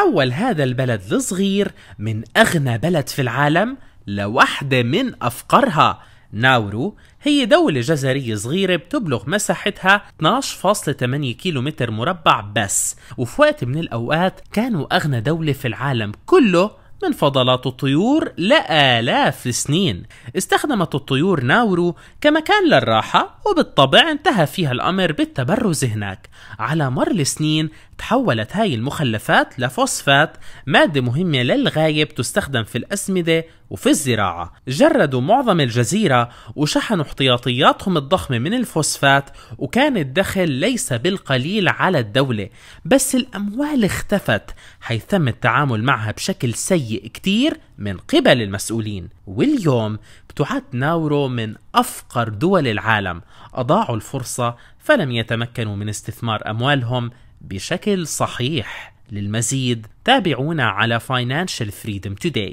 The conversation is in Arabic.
تحول هذا البلد الصغير من أغنى بلد في العالم لوحدة من أفقرها ناورو هي دولة جزرية صغيرة بتبلغ مساحتها 12.8 كيلومتر مربع بس وفي وقت من الأوقات كانوا أغنى دولة في العالم كله من فضلات الطيور لآلاف السنين استخدمت الطيور ناورو كمكان للراحة وبالطبع انتهى فيها الأمر بالتبرز هناك على مر السنين تحولت هاي المخلفات لفوسفات مادة مهمة للغاية بتستخدم في الأسمدة وفي الزراعة جردوا معظم الجزيرة وشحنوا احتياطياتهم الضخمة من الفوسفات وكان الدخل ليس بالقليل على الدولة بس الأموال اختفت حيث تم التعامل معها بشكل سيء كتير من قبل المسؤولين واليوم بتعد ناورو من أفقر دول العالم أضاعوا الفرصة فلم يتمكنوا من استثمار أموالهم بشكل صحيح للمزيد تابعونا على Financial Freedom Today